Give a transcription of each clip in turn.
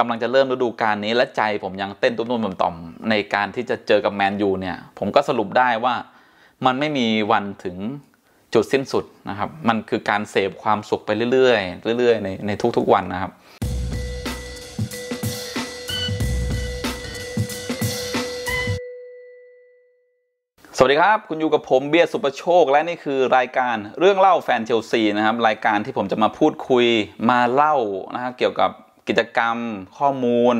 กำลังจะเริ่มฤดูกาลนี้และใจผมยังเต้นตุ้มตุ่มต่อมในการที่จะเจอกับแมนยูเนี่ย ผมก็สรุปได้ว่ามันไม่มีวันถึงจุดสิ้นสุดนะครับ มันคือการเสพความสุขไปเรื่อยๆเรื่อยๆในในทุก ๆ วันนะครับ สวัสดีครับคุณอยู่กับผมเบียร์สุประโชคและนี่คือรายการเรื่องเล่าแฟนเชลซีนะครับรายการที่ผมจะมาพูดคุยมาเล่านะัะเกี่ยวกับกิจกรรมข้อมูล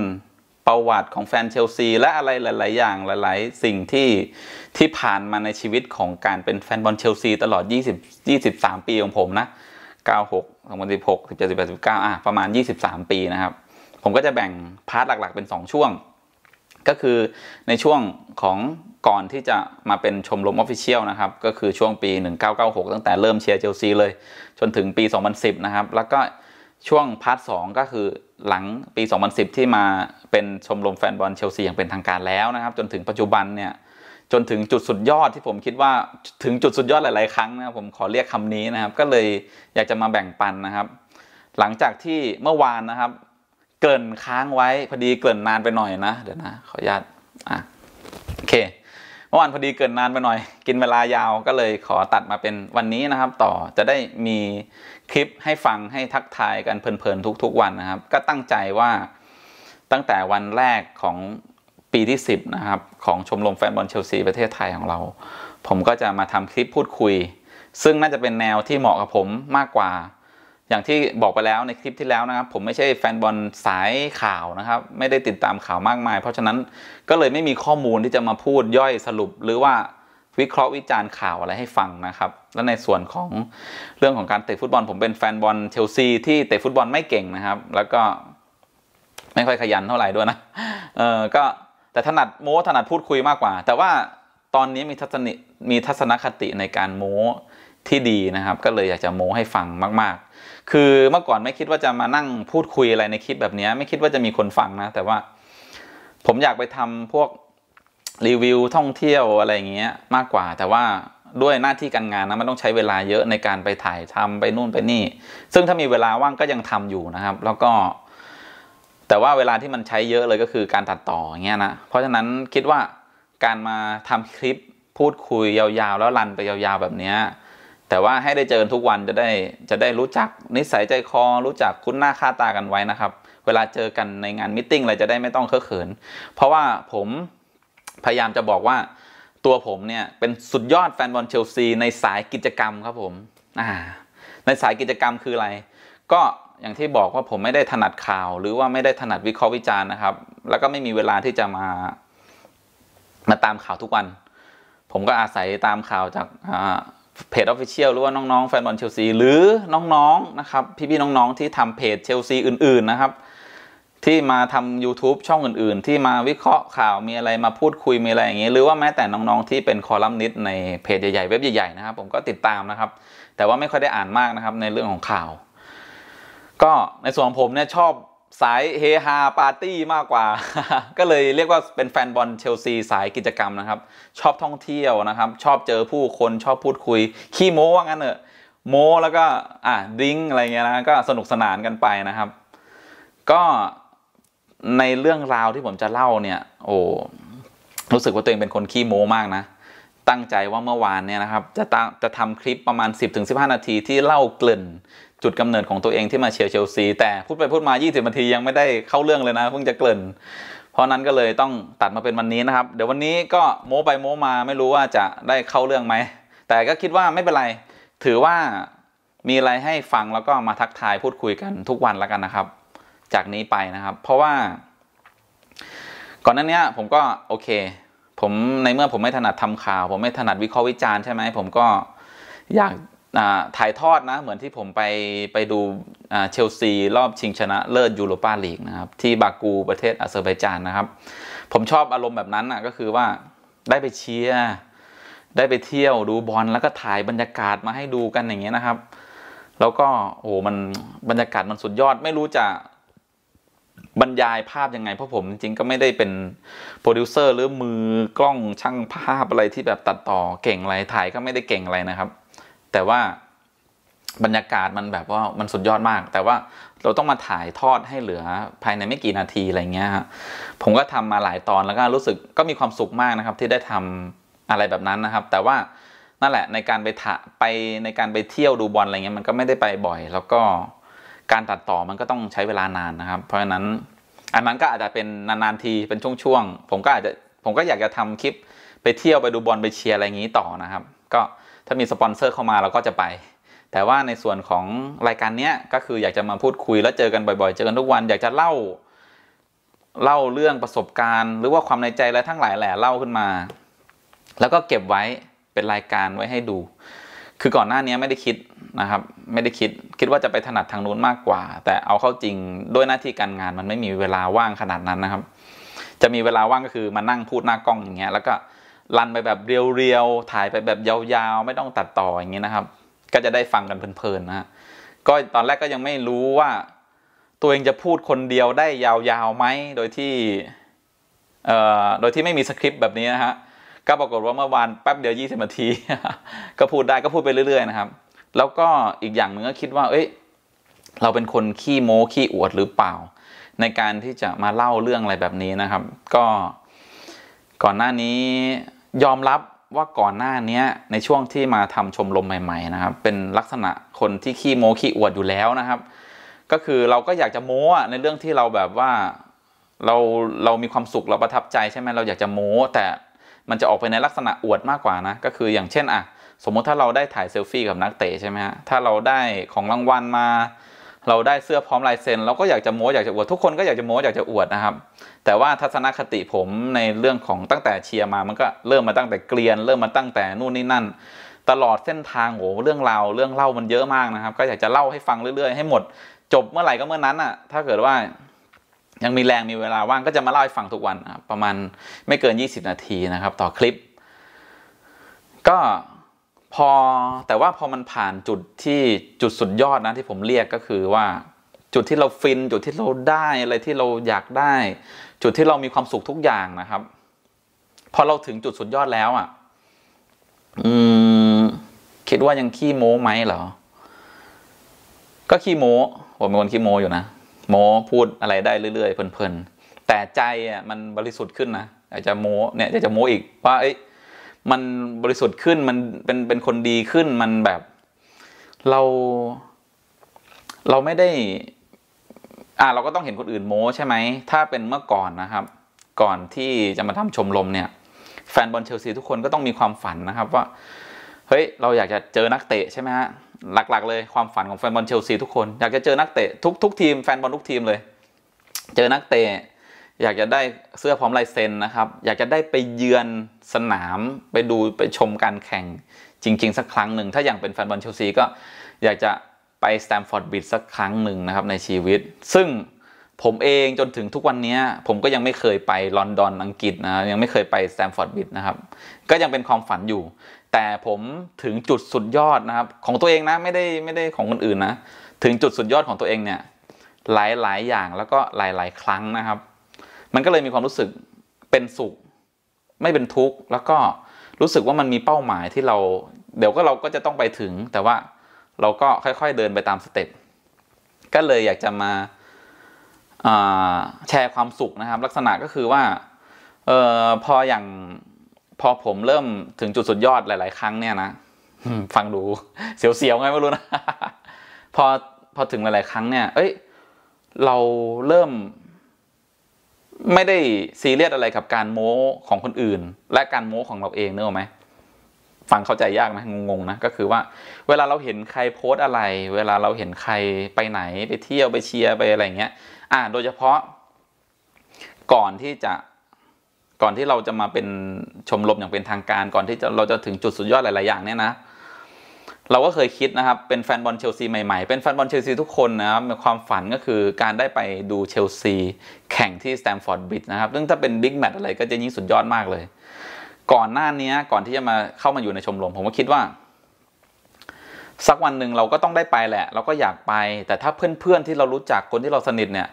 ประวัติของแฟนเชลซีและอะไรหลาย ๆ อย่างหลาย ๆ สิ่งที่ที่ผ่านมาในชีวิตของการเป็นแฟนบอลเชลซีตลอด20 23ปีของผมนะ96 2016 17 18 19อ่ะประมาณ 23 ปีนะครับผมก็จะแบ่งพาร์ทหลัก ๆ เป็น 2 ช่วง ก็คือในช่วงของก่อนที่จะมาเป็นชมรมออฟฟิเชียลนะครับก็คือช่วงปี1996ตั้งแต่เริ่มเชียร์เชลซีเลยจนถึงปี 2010นะครับแล้วก็ช่วงพาร์ทสก็คือหลังปี 2010ที่มาเป็นชมรมแฟนบอลเชลซีอย่างเป็นทางการแล้วนะครับจนถึงปัจจุบันเนี่ยจนถึงจุดสุดยอดที่ผมคิดว่าถึงจุดสุดยอดหลาย ๆ ครั้งนะผมขอเรียกคำนี้นะครับ ก็เลยอยากจะมาแบ่งปันนะครับ หลังจากที่เมื่อวานนะครับเกินค้างไว้พอดีเกินนานไปหน่อยนะเดี๋ยวนะขออนุญาตอ่ะโอเค เมื่อวานพอดีเกินนานไปหน่อย กินเวลายาวก็เลยขอตัดมาเป็นวันนี้นะครับ ต่อจะได้มีคลิปให้ฟังให้ทักทายกันเพลิน ๆ ทุกๆวันนะครับก็ตั้งใจว่าตั้งแต่วันแรกของปีที่ 10 นะครับ ของชมรมแฟนบอลเชลซีประเทศไทย ของเรา ผมก็จะมาทำคลิปพูดคุย ซึ่งน่าจะเป็นแนวที่เหมาะกับผมมากกว่า อย่างที่บอกไปแล้วในคลิปที่แล้วนะครับผมไม่ใช่แฟนบอลสายข่าวนะครับไม่ได้ติดตามข่าวมากมายเพราะฉะนั้นก็เลยไม่มีข้อมูลที่จะมาพูดย่อยสรุปหรือว่าวิเคราะห์วิจารณ์ข่าวอะไรให้ฟังนะครับ แล้วในส่วนของเรื่องของการเตะฟุตบอล ผมเป็นแฟนบอล เชลซี ที่ เตะฟุตบอล ไม่เก่งนะครับ แล้วก็ไม่ค่อยขยันเท่าไหร่ ด้วยนะเออก็แต่ถนัดโม้ถนัดพูดคุยมากกว่า แต่ว่าตอนนี้มีทัศนิมีทัศนคติในการโม้ ที่ดีนะครับ ก็เลยอยากจะโม้ ให้ฟังมาก ๆ คือเมื่อก่อนไม่คิดว่าจะมานั่งพูดคุยอะไรในคลิปแบบนี้ไม่คิดว่าจะมีคนฟังนะ แต่ว่า ผมอยากไปทำพวกรีวิวท่องเที่ยวอะไรอย่างเงี้ยมากกว่าแต่ว่าด้วยหน้าที่การงานนะมันต้องใช้เวลาเยอะในการไปถ่ายทำไปนู่นไปนี่ซึ่งถ้ามีเวลาว่างก็ยังทำอยู่นะครับแล้วก็แต่ว่าเวลาที่มันใช้เยอะเลยก็คือการตัดต่อเงี้ยนะเพราะฉะนั้นคิดว่าการมาทำคลิปพูดคุยยาวๆแล้วรันไปยาวๆแบบเนี้ยแต่ว่าให้ได้เจอทุกวันจะได้จะได้รู้จักนิสัยใจคอรู้จักคุ้นหน้าค่าตากันไว้นะครับเวลาเจอกันในงานมิ팅อะไรจะได้ไม่ต้องเคอะเขินเพราะว่าผมพยายามจะบอกว่าตัวผมเนี่ยเป็นสุดยอดแฟนบอลเชลซีในสายกิจกรรมครับผมในสายกิจกรรมคืออะไร ก็อย่างที่บอกว่าผมไม่ได้ถนัดข่าว หรือว่าไม่ได้ถนัดวิเคราะห์วิจารณ์นะครับ แล้วก็ไม่มีเวลาที่จะมามาตามข่าวทุกวัน ผมก็อาศัยตามข่าวจากเพจออฟฟิเชียลหรือว่าน้องๆแฟนบอลเชลซีหรือน้องๆนนะครับ พี่ๆน้องๆที่ทำเพจเชลซีอื่นๆนะครับที่มาทำ YouTube ช่องอื่น ๆ ที่มาวิเคราะห์ข่าวมีอะไรมาพูดคุยมีอะไรอย่างนี้หรือว่าแม้แต่น้องๆที่เป็นคอลัมนิสต์ในเพจใหญ่ๆเว็บใหญ่ๆนะครับผมก็ติดตามนะครับ แต่ว่าไม่ค่อยได้อ่านมากนะครับ ในเรื่องของข่าว ก็ในส่วนผมเนี่ยชอบสายเฮฮาปาร์ตี้มากกว่า ก็เลยเรียกว่าเป็นแฟนบอลเชลซีสายกิจกรรมนะครับ ชอบท่องเที่ยวนะครับ ชอบเจอผู้คนชอบพูดคุยขี้โม้ว่างั้นเรอะโม้แล้วก็อ่ะดิ้งอะไรเงี้ยนะก็สนุกสนานกันไปนะครับ ก็ในเรื่องราวที่ผมจะเล่าเนี่ย โอ้ รู้สึกว่าตัวเองเป็นคนขี้โม้มากนะ ตั้งใจว่าเมื่อวานเนี่ยนะครับ จะจะทำคลิปประมาณ 10-15 นาทีที่เล่าเกลื่น จุดกำเนิดของตัวเองที่มาเชียร์เชลซีแต่พูดไปพูดมา 20นาทียังไม่ได้เข้าเรื่องเลยนะเพิ่งจะเกลื่น เพราะนั้นก็เลยต้องตัดมาเป็นวันนี้นะครับ เดี๋ยววันนี้ก็โม้ไปโม้มาไม่รู้ว่าจะได้เข้าเรื่องไหมแต่ก็คิดว่าไม่เป็นไร ถือว่ามีอะไรให้ฟังแล้วก็มาทักทายพูดคุยกันทุกวันแล้วกันนะครับจากนี้ไปนะครับ เพราะว่า ก่อนหน้านี้ผมก็โอเค ผมในเมื่อผมไม่ถนัดทำข่าว ผมไม่ถนัดวิเคราะห์วิจารณ์ใช่ไหมผมก็อยากถ่ายทอดนะเหมือนที่ผมไปไปดูเชลซีรอบชิงชนะเลิศยูโรปาลีกนะครับที่บากูประเทศอาเซอร์ไบาจานนะครับ ผมชอบอารมณ์แบบนั้นนะก็คือว่าได้ไปเชียร์ได้ไปเที่ยวดูบอลแล้วก็ถ่ายบรรยากาศมาให้ดูกันอย่างเงี้ยนะครับ แล้วก็โอ้โหมันบรรยากาศมันสุดยอดไม่รู้จะบรรยายภาพยังไงเพราะผมจริงๆก็ไม่ได้เป็นโปรดิวเซอร์หรือมือกล้องช่างภาพอะไรที่แบบตัดต่อเก่งอะไรถ่ายก็ไม่ได้เก่งอะไรนะครับ แต่ว่าบรรยากาศมันแบบว่ามันสุดยอดมาก แต่ว่าเราต้องมาถ่ายทอดให้เหลือภายในไม่กี่นาทีอะไรเงี้ยผมก็ทำมาหลายตอนแล้วก็รู้สึกก็มีความสุขมากนะครับ ที่ได้ทำอะไรแบบนั้นนะครับ แต่ว่านั่นแหละในการไปถะไปในการไปเที่ยวดูบอลอะไรเงี้ยมันก็ไม่ได้ไปบ่อย แล้วก็การตัดต่อมันก็ต้องใช้เวลานานนะครับเพราะฉะนั้นอันนั้นก็อาจจะเป็นนานๆทีเป็นช่วงๆผมก็อาจจะผมก็อยากจะทำคลิป ไปเที่ยวไปดูบอลไปเชียร์อะไรอย่างนี้ต่อนะครับ ก็ถ้ามีสปอนเซอร์เข้ามาเราก็จะไป แต่ว่าในส่วนของรายการเนี้ยก็คืออยากจะมาพูดคุยแล้วเจอกันบ่อย ๆ เจอกันทุกวันอยากจะเล่าเล่าเรื่องประสบการณ์หรือว่าความในใจอะไรทั้งหลายแหล่เล่าขึ้นมา แล้วก็เก็บไว้เป็นรายการไว้ให้ดู คือก่อนหน้านี้ไม่ได้คิดนะครับไม่ได้คิดคิดว่าจะไปถนัดทางนู้นมากกว่า แต่เอาเข้าจริงด้วยหน้าที่การงานมันไม่มีเวลาว่างขนาดนั้นนะครับ จะมีเวลาว่างก็คือมานั่งพูดหน้ากล้องอย่างเงี้ยแล้วก็รันไปแบบเรียวๆถ่ายไปแบบยาวๆไม่ต้องตัดต่ออย่างเงี้ยนะครับก็จะได้ฟังกันเพลินๆนะก็ตอนแรกก็ยังไม่รู้ว่า ตัวเองจะพูดคนเดียวได้ยาวๆไหมโดยที่เอ่อโดยที่ไม่มีสคริปต์แบบนี้นะฮะก็ปรากฏว่าเมื่อวานแป๊บเดียว20นาที ก็พูดได้ก็พูดไปเรื่อยๆนะครับแล้วก็อีกอย่างหนึ่งก็คิดว่าเอ้ย เราเป็นคนขี้โม้ขี้อวดหรือเปล่า ในการที่จะมาเล่าเรื่องอะไรแบบนี้นะครับ ก็ ก่อนหน้านี้ยอมรับว่าก่อนหน้านี้ในช่วงที่มาทำชมรมใหม่ๆนะครับเป็นลักษณะคนที่ขี้โม้ขี้อวดอยู่แล้วนะครับ ก็คือเราก็อยากจะโม้ในเรื่องที่เราแบบว่าเราเรามีความสุขเราประทับใจใช่ไหมเราอยากจะโม้ แต่มันจะออกไปในลักษณะอวดมากกว่านะก็คืออย่างเช่นอ่ะสมมติถ้าเราได้ถ่ายเซลฟี่กับนักเตะใช่ไหมฮะ ถ้าเราได้ของรางวัลมา เราได้เสื้อพร้อมลายเซ็นเราก็อยากจะโม้ อยากจะอวด ทุกคนก็อยากจะโม้ อยากจะอวดนะครับ แต่ว่าทัศนคติผมในเรื่องของตั้งแต่เชียร์มา มันก็เริ่มมาตั้งแต่เกลียน เริ่มมาตั้งแต่นู่นนี่นั่น ตลอดเส้นทางโหเรื่องราวเรื่องเล่ามันเยอะมากนะครับ ก็อยากจะเล่าให้ฟังเรื่อย ๆ ให้หมด จบเมื่อไหร่ก็เมื่อนั้นอ่ะ ถ้าเกิดว่ายังมีแรงมีเวลาว่างก็จะมาเล่าให้ฟังทุกวัน ประมาณไม่เกิน 20 นาทีนะครับต่อคลิป ก็พอแต่ว่าพอมันผ่านจุดที่จุดสุดยอดนะที่ผมเรียกก็คือว่า จุดที่เราฟินจุดที่เราได้อะไรที่เราอยากได้ จุดที่เรามีความสุขทุกอย่างนะครับพอเราถึงจุดสุดยอดแล้วอะ่ะ อืมคิดว่ายังขี้โม้ไหมเหรอ ก็ขี้โม้ผมเป็นคนขี้โม้อยู่นะโม้พูดอะไรได้เรื่อยๆเพลินๆแต่ใจอ่ะมันบริสุทธิ์ขึ้นนะอาจจะโม้ เนี่ยจะจะโม้อีกว่าเอ้ยมันบริสุทธิ์ขึ้น มันเป็นเป็นคนดีขึ้น มันแบบเราเราไม่ได้อ่าเราก็ต้องเห็นคนอื่นโม้ ใช่ไหม ถ้าเป็นเมื่อก่อนนะครับ ก่อนที่จะมาทำชมรมเนี่ยแฟนบอลเชลซีทุกคนก็ต้องมีความฝันนะครับว่าเฮ้ยเราอยากจะเจอนักเตะใช่ไหมฮะหลักๆเลยความฝันของแฟนบอลเชลซีทุกคน อยากจะเจอนักเตะทุกทุกทีมแฟนบอลทุกทีมเลย เจอนักเตะอยากจะได้เสื้อพร้อมลายเซ็นนะครับ อยากจะได้ไปเยือนสนามไปดูไปชมการแข่ง จริงๆ สักครั้งหนึ่งถ้าอย่างเป็นแฟนบอลเชลซีก็ อยากจะไปสแตมฟอร์ดบิดสักครั้งหนึ่งนะครับในชีวิต ซึ่งผมเองจนถึงทุกวันนี้ผมก็ยังไม่เคยไปลอนดอนอังกฤษนะยังไม่เคยไปสแตมฟอร์ดบิดนะครับก็ยังเป็นความฝันอยู่ แต่ผมถึงจุดสุดยอดนะครับของตัวเองนะไม่ได้ไม่ได้ของคนอื่นนะ ถึงจุดสุดยอดของตัวเองเนี่ยหลายหลายอย่างแล้วก็หลายหลายครั้งนะครับมันก็เลยมีความรู้สึกเป็นสุข ไม่เป็นทุกข์ แล้วก็รู้สึกว่ามันมีเป้าหมายที่เรา เดี๋ยวก็เราก็จะต้องไปถึง แต่ว่าเราก็ค่อยๆเดินไปตามสเต็ปก็เลยอยากจะมาแชร์ความสุขนะครับ ลักษณะก็คือว่าออพออย่างพอผมเริ่มถึงจุดสุดยอดหลาย ๆ ครั้งเนี่ยนะฟังดูเสียวๆไงไม่รู้นะพอพอถึงหลายๆครั้ง เนี่ย เอ้ยเราเริ่มไม่ได้ซีเรียสอะไรกับการโม้ของคนอื่น และการโม้ของเราเองเนอะไหมฟังเข้าใจยากไหมงงๆนะก็คือว่า เวลาเราเห็นใครโพสอะไร เวลาเราเห็นใครไปไหน ไปเที่ยวไปเชียร์ไปอะไรเงี้ยอ่าโดยเฉพาะก่อนที่จะก่อนที่เราจะมาเป็นชมรมอย่างเป็นทางการ ก่อนที่เราจะถึงจุดสุดยอดหลายๆอย่างเนี่ยนะเราก็เคยคิดนะครับเป็นแฟนบอลเชลซีใหม่ๆ เป็นแฟนบอลเชลซีทุกคนนะครับความฝันก็คือการได้ไปดูเชลซีแข่งที่สแตมฟอร์ดบริดจ์นะครับซึ่งถ้าเป็นบิ๊กแมตช์อะไรก็จะยิ่งสุดยอดมากเลย ก่อนหน้านี้ก่อนที่จะมาเข้ามาอยู่ในชมรมผมก็คิดว่า สักวันหนึ่งเราก็ต้องได้ไปแหละ เราก็อยากไปแต่ถ้าเพื่อน ๆ ที่เรารู้จักคนที่เราสนิทเนี่ย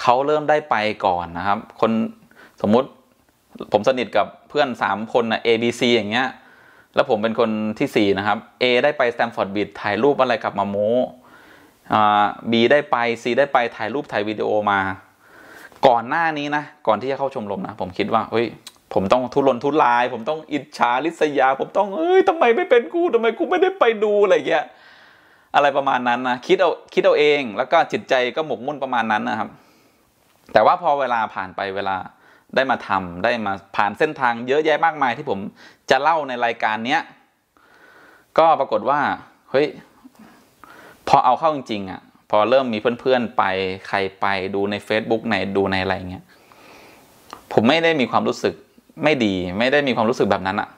เขาเริ่มได้ไปก่อนนะครับคนสมมุติผมสนิทกับเพื่อน 3 คนนะ A B C อย่างเงี้ยแล้วผมเป็นคนที่4นะครับ A ได้ไปสแตมฟอร์ดบีดถ่ายรูปอะไรกลับมาโม้บีได้ไป C ได้ไปถ่ายรูปถ่ายวิดีโอมา ก่อนหน้านี้นะก่อนที่จะเข้าชมรมนะผมคิดว่าเฮ้ยผมต้องทุรนทุราย ผมต้องอิจฉาริษยา ผมต้องเอ้ยทำไมไม่เป็นกูทำไมกูไม่ได้ไปดูอะไรเงี้ยอะไรประมาณนั้นนะคิดเอาคิดเอาเอง แล้วก็จิตใจก็หมกมุ่นประมาณนั้นนะครับแต่ว่าพอเวลาผ่านไปเวลาได้มาทำได้มาผ่านเส้นทาง เยอะแยะมากมายที่ผมจะเล่าในรายการเนี้ย ก็ปรากฏว่าเฮ้ยพอเอาเข้าจริงๆอ่ะ พอเริ่มมีเพื่อนๆไปใครไปดูใน Facebook ในดูในอะไรเงี้ย ผมไม่ได้มีความรู้สึกไม่ดีไม่ได้มีความรู้สึกแบบนั้นอะ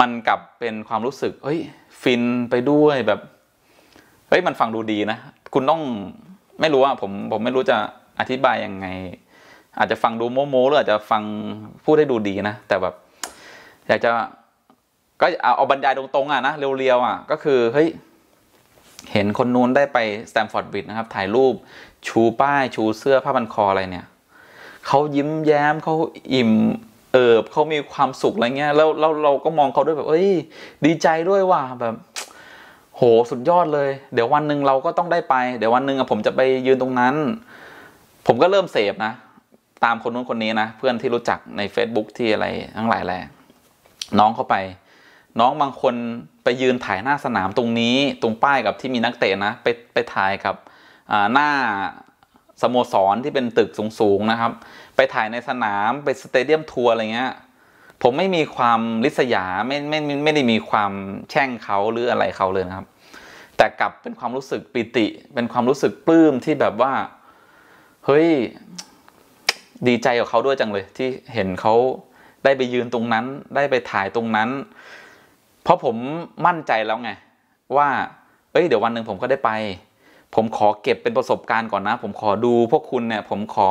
มันกลับเป็นความรู้สึกเฮ้ยฟินไปด้วยแบบเฮ้ยมันฟังดูดีนะ คุณต้องไม่รู้อ่ะผมผมไม่รู้จะอธิบายยังไงอาจจะฟังดูโมโมหรือ อาจจะฟังพูดได้ดูดีนะ แต่แบบ อยากจะก็เอาบรรยายตรงๆอ่ะนะเรียวๆอ่ะก็คือ เฮ้ย เห็นคนนู้นได้ไปสแตมฟอร์ดบิดนะครับ ถ่ายรูปชูป้ายชูเสื้อผ้าบันคอ อะไรเนี่ย เขายิ้มแย้มเขาอิ่มเอิบเขามีความสุขอะไรเงี้ยแล้วเราเราก็มองเขาด้วยแบบ เอ้ยดีใจด้วยว่ะแบบ โหสุดยอดเลย เดี๋ยววันหนึ่งเราก็ต้องได้ไปเดี๋ยววันหนึ่งผมจะไปยืนตรงนั้น ผมก็เริ่มเสพนะตามคนนู้นคนนี้ นะ เพื่อนที่รู้จักใน Facebook ที่อะไรทั้งหลายแหละน้องเข้าไป น้องบางคนไปยืนถ่ายหน้าสนามตรงนี้ ตรงป้ายกับที่มีนักเตะนะไป ไปถ่ายกับหน้าสโมสรที่เป็นตึกสูง ๆ นะครับ ไปถ่ายในสนามไปสเตเดียมทัวร์อะไรเงี้ยผมไม่มีความลิษยาไม่ไม่ไม่ได้มีความแช่งเขาหรืออะไรเขาเลยนะครับ แต่กลับเป็นความรู้สึกปิติเป็นความรู้สึกปลื้มที่แบบว่าเฮ้ยดีใจกับเขาด้วยจังเลยที่เห็นเขาได้ไปยืนตรงนั้น ได้ไปถ่ายตรงนั้น เพราะผมมั่นใจแล้วไงว่า เอ้ย เดี๋ยววันหนึ่งผมก็ได้ไป ผมขอเก็บเป็นประสบการณ์ก่อนนะ ผมขอดูพวกคุณเนี่ยผมขอ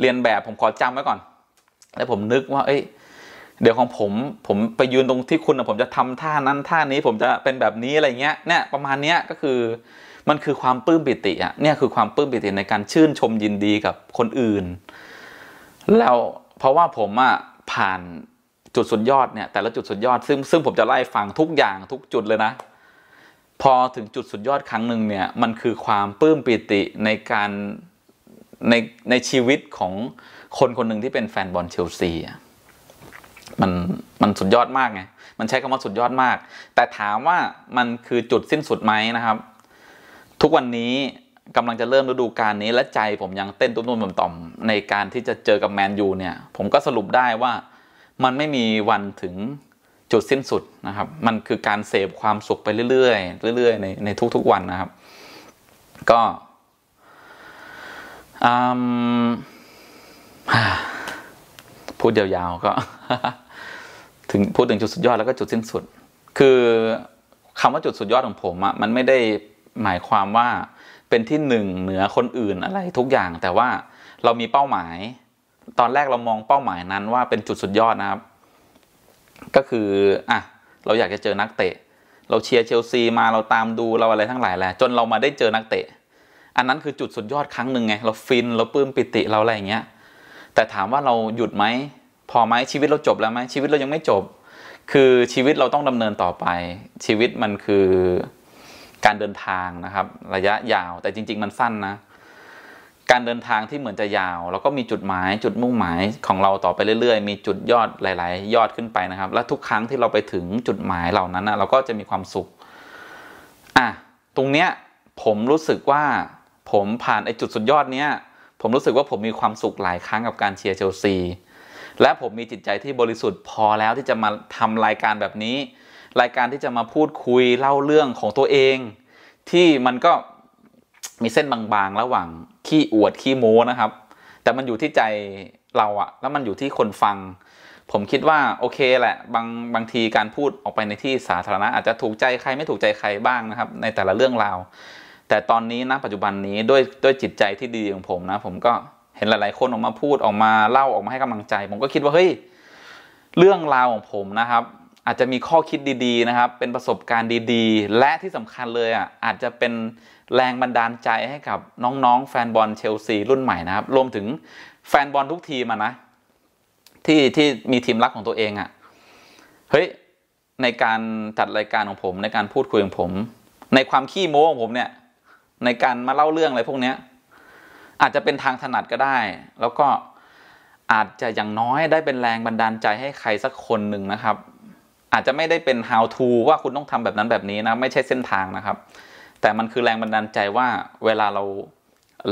เรียนแบบ ผมขอจำไว้ก่อนแล้วผมนึกว่า เอ้ยเดี๋ยวของผมผมไปยืนตรงที่คุณนะผมจะทำท่านั้นท่านี้ผมจะเป็นแบบนี้อะไรเงี้ยเนี่ยประมาณเนี้ยก็คือมันคือความปลื้มปิติอ่ะเนี่ยคือความปลื้มปิติในการชื่นชมยินดีกับคนอื่นแล้วเพราะว่าผมอะผ่านจุดสุดยอดเนี่ยแต่ละจุดสุดยอดซึ่งซึ่งผมจะไล่ฟังทุกอย่างทุกจุดเลยนะ พอถึงจุดสุดยอดครั้งหนึ่งเนี่ยมันคือความปลื้มปิติในการในในชีวิตของคนคนหนึ่งที่เป็นแฟนบอลเชลซีอะมันมันสุดยอดมากไงมันใช้คำว่าสุดยอดมาก แต่ถามว่ามันคือจุดสิ้นสุดไหมนะครับ ทุกวันนี้กำลังจะเริ่มฤดูกาลนี้และใจผมยังเต้นตุ้มตุ้มต่อมในการที่จะเจอกับแมนยูเนี่ยผมก็สรุปได้ว่า มันไม่มีวันถึงจุดสิ้นสุดนะครับ มันคือการเสพความสุขไปเรื่อยๆเรื่อยๆในในทุกๆวันนะครับ ก็พูดยาวๆก็ ถึงพูดถึงจุดสุดยอดแล้วก็จุดสิ้นสุด คือคำว่าจุดสุดยอดของผมอะมันไม่ได้หมายความว่าเป็นที่หนึ่งเหนือคนอื่นอะไร ทุกอย่างแต่ว่าเรามีเป้าหมาย ตอนแรกเรามองเป้าหมายนั้นว่าเป็นจุดสุดยอดนะครับ ก็คืออ่ะเราอยากจะเจอนักเตะ เราเชียร์เชลซีมาเราตามดูเราอะไรทั้งหลายแหละจนเรามาได้เจอนักเตะ อันนั้นคือจุดสุดยอดครั้งหนึ่งไง เราฟินเราปลื้มปิติเราอะไรอย่างเงี้ยแต่ถามว่าเราหยุดไหมพอไหมชีวิตเราจบแล้วไหมชีวิตเรายังไม่จบ คือชีวิตเราต้องดำเนินต่อไป ชีวิตมันคือการเดินทางนะครับระยะยาวแต่จริง ๆมันสั้นนะการเดินทางที่เหมือนจะยาว แล้วก็มีจุดหมาย จุดมุ่งหมายของเราต่อไปเรื่อยๆ มีจุดยอดหลาย ๆ ยอดขึ้นไปนะครับ และทุกครั้งที่เราไปถึงจุดหมายเหล่านั้นนะเราก็จะมีความสุขอ่ะตรงเนี้ยผมรู้สึกว่าผมผ่านไอ้จุดสุดยอดเนี้ย ผมรู้สึกว่าผมมีความสุขหลายครั้งกับการเชียร์เชลซีและผมมีจิตใจที่บริสุทธิ์ พอแล้วที่จะมาทำรายการแบบนี้รายการที่จะมาพูดคุยเล่าเรื่องของตัวเอง ที่มันก็มีเส้นบางๆ ระหว่าง ขี้อวดขี้โม้นะครับ แต่มันอยู่ที่ใจเราอะแล้วมันอยู่ที่คนฟัง ผมคิดว่าโอเค แหละ บางบางทีการพูดออกไปในที่สาธารณะ อาจจะถูกใจใครไม่ถูกใจใครบ้างนะครับ ในแต่ละเรื่องราวแต่ตอนนี้นะปัจจุบันนี้ด้วยด้วยจิตใจที่ดีของผมนะ ผมก็เห็นหลายๆคนออกมาพูดออกมาเล่าออกมาให้กำลังใจ ผมก็คิดว่าเฮ้ยเรื่องราวของผมนะครับอาจจะมีข้อคิดดีๆ นะครับ เป็นประสบการณ์ดีๆ และที่สำคัญเลยอ่ะ อาจจะเป็นแรงบันดาลใจให้กับน้องๆ แฟนบอลเชลซีรุ่นใหม่นะครับ รวมถึงแฟนบอลทุกทีมานะ ที่ที่มีทีมรักของตัวเองอ่ะ เฮ้ย ในการจัดรายการของผม ในการพูดคุยของผม ในความขี้โม้ของผมเนี่ย ในการมาเล่าเรื่องอะไรพวกเนี้ยอาจจะเป็นทางถนัดก็ได้ แล้วก็อาจจะอย่างน้อยได้เป็นแรงบันดาลใจให้ใครสักคนหนึ่งนะครับอาจจะไม่ได้เป็น how to ว่าคุณต้องทำแบบนั้นแบบนี้นะไม่ใช่เส้นทางนะครับ แต่มันคือแรงบันดาลใจว่าเวลาเรา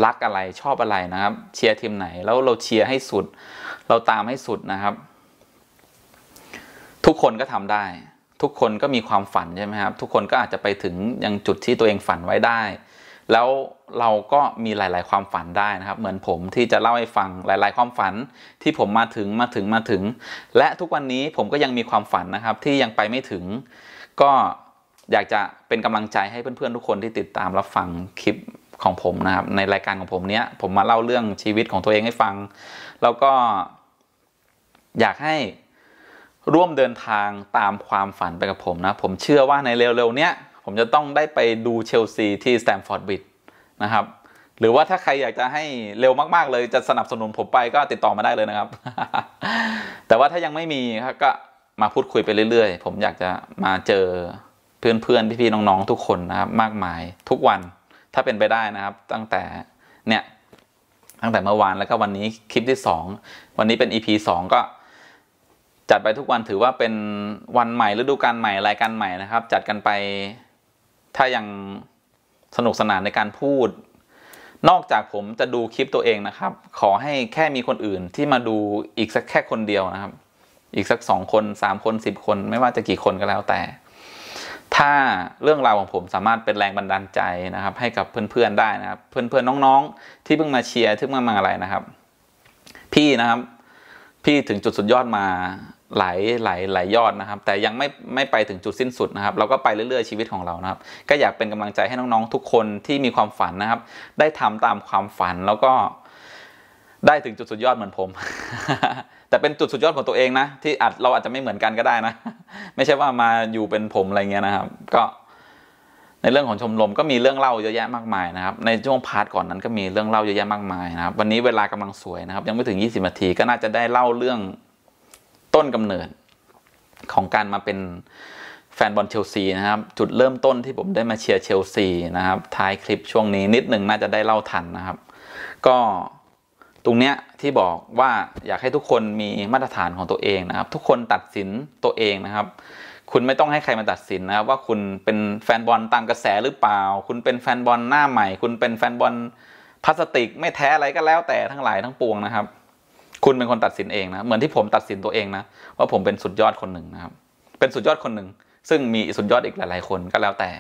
รักอะไรชอบอะไรนะครับ เชียร์ทีมไหนแล้วเราเชียร์ให้สุด เราตามให้สุดนะครับ ทุกคนก็ทำได้ ทุกคนก็มีความฝันใช่ไหมครับทุกคนก็อาจจะไปถึงยังจุดที่ตัวเองฝันไว้ได้แล้วเราก็มีหลาย ๆความฝันได้นะครับเหมือนผมที่จะเล่าให้ฟังหลาย ๆความฝันที่ผมมาถึงมาถึงมาถึง และทุกวันนี้ผมก็ยังมีความฝันนะครับที่ยังไปไม่ถึง ก็อยากจะเป็นกำลังใจให้เพื่อน ๆ ทุกคนที่ติดตามรับฟังคลิปของผมนะครับในรายการของผมเนี้ยผมมาเล่าเรื่องชีวิตของตัวเองให้ฟังแล้วก็อยากให้ร่วมเดินทางตามความฝันไปกับผมนะผมเชื่อว่าในเร็ว ๆ เนี้ยผมจะต้องได้ไปดูเชลซีที่สแตมฟอร์ดบิดนะครับหรือว่าถ้าใครอยากจะให้เร็วมาก ๆ เลยจะสนับสนุนผมไปก็ติดต่อมาได้เลยนะครับ แต่ว่าถ้ายังไม่มีก็มาพูดคุยไปเรื่อย ๆ ผมอยากจะมาเจอเพื่อนๆพี่ๆน้องๆทุกคนนะครับมากมายทุกวันถ้าเป็นไปได้นะครับ ตั้งแต่เนี่ยตั้งแต่เมื่อวานแล้วก็วันนี้คลิปที่ 2 วันนี้เป็น EP 2ก็ จัดไปทุกวันถือว่าเป็นวันใหม่ฤดูกาลใหม่รายการใหม่นะครับ จัดกันไปถ้ายังสนุกสนานในการพูด นอกจากผมจะดูคลิปตัวเองนะครับ ขอให้แค่มีคนอื่นที่มาดูอีกสักแค่คนเดียวนะครับ อีกสักสองคนสามคนสิบคนไม่ว่าจะกี่คนก็แล้วแต่ ถ้าเรื่องราวของผมสามารถเป็นแรงบันดาลใจนะครับ ให้กับเพื่อนๆได้นะครับ เพื่อนๆน้องๆ ที่เพิ่งมาเชียร์ที่เพิ่งมาอะไรนะครับ พี่นะครับ พี่ถึงจุดสุดยอดมาหลายหลายหลายยอดนะครับ แต่ยังไม่ไม่ไปถึงจุดสิ้นสุดนะครับ เราก็ไปเรื่อยๆชีวิตของเรานะครับ ก็อยากเป็นกำลังใจให้น้องๆ ทุกคนที่มีความฝันนะครับ ได้ทำตามความฝันแล้วก็ได้ถึงจุดสุดยอดเหมือนผม แต่เป็นจุดสุดยอดของตัวเองนะที่อาจเราอาจจะไม่เหมือนกันก็ได้นะไม่ใช่ว่ามาอยู่เป็นผมอะไรเงี้ยนะครับก็ในเรื่องของชมรมก็มีเรื่องเล่าเยอะแยะมากมายนะครับ ในช่วงพาร์ทก่อนนั้นก็มีเรื่องเล่าเยอะแยะมากมายนะครับ วันนี้เวลากำลังสวยนะครับยังไม่ถึง 20นาทีก็น่าจะได้เล่าเรื่องต้นกำเนิดของการมาเป็นแฟนบอลเชลซีนะครับ จุดเริ่มต้นที่ผมได้มาเชียร์เชลซีนะครับท้ายคลิปช่วงนี้นิดหนึ่งน่าจะได้เล่าทันนะครับ ก็ตรงเนี้ยที่บอกว่าอยากให้ทุกคนมีมาตรฐานของตัวเองนะครับทุกคนตัดสินตัวเองนะครับคุณไม่ต้องให้ใครมาตัดสินนะครับว่าคุณเป็นแฟนบอลตามกระแสหรือเปล่า คุณเป็นแฟนบอลหน้าใหม่ คุณเป็นแฟนบอลพลาสติกไม่แท้อะไรก็แล้วแต่ทั้งหลายทั้งปวงนะครับคุณเป็นคนตัดสินเองนะเหมือนที่ผมตัดสินตัวเองนะว่าผมเป็นสุดยอดคนหนึ่งนะครับ เป็นสุดยอดคนหนึ่งซึ่งมีสุดยอดอีกหลายๆ คนก็แล้วแต่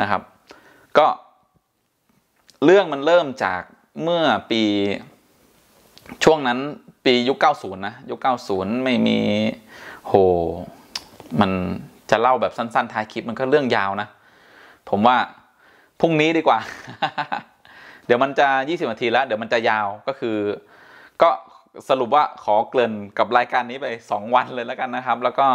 นะครับ ก็เรื่องมันเริ่มจากเมื่อปีช่วงนั้น ปียุค90นะยุค90 ไม่มีโหมันจะเล่าแบบสั้นๆ ท้ายคลิปมันก็เรื่องยาวนะผมว่าพรุ่งนี้ดีกว่า เดี๋ยวมันจะ20นาทีแล้วเดี๋ยวมันจะยาวก็คือก็สรุปว่าขอเกริ่นกับรายการนี้ไป 2 วันเลยแล้วกันนะครับ แล้วก็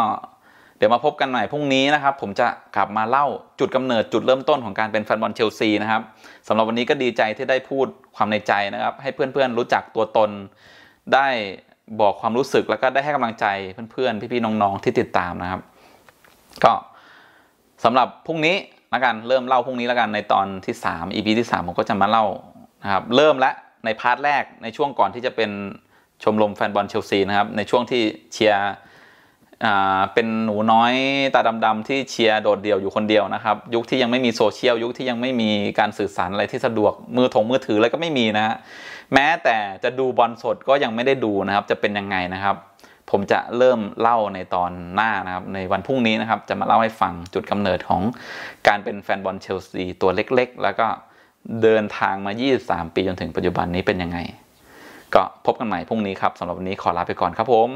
เดี๋ยวมาพบกันใหม่พรุ่งนี้นะครับ ผมจะกลับมาเล่าจุดกำเนิดจุดเริ่มต้นของการเป็นแฟนบอลเชลซีนะครับสำหรับวันนี้ก็ดีใจที่ได้พูดความในใจนะครับ ให้เพื่อนๆรู้จักตัวตน ได้บอกความรู้สึกแล้วก็ได้ให้กำลังใจเพื่อนๆพี่ๆน้องๆที่ติดตามนะครับ ก็ สำหรับพรุ่งนี้ละกันเริ่มเล่าพรุ่งนี้ละกันในตอนที่ 3 EP ที่3ผมก็จะมาเล่านะครับเริ่มและในพาร์ทแรกในช่วงก่อนที่จะเป็นชมรมแฟนบอลเชลซีนะครับในช่วงที่เชียร์เป็นหนูน้อยตาดำๆที่เชียร์โดดเดี่ยวอยู่คนเดียวนะครับ ยุคที่ยังไม่มีโซเชียลยุคที่ยังไม่มีการสื่อสารอะไรที่สะดวกมือถงมือถืออะไรก็ไม่มีนะฮะแม้แต่จะดูบอลสดก็ยังไม่ได้ดูนะครับจะเป็นยังไงนะครับผมจะเริ่มเล่าในตอนหน้านะครับในวันพรุ่งนี้นะครับจะมาเล่าให้ฟังจุดกำเนิดของการเป็นแฟนบอลเชลซีตัวเล็กๆ แล้วก็เดินทางมา 23 ปีจนถึงปัจจุบันนี้เป็นยังไงก็พบกันใหม่พรุ่งนี้ครับสำหรับวันนี้ขอลาไปก่อนครับผม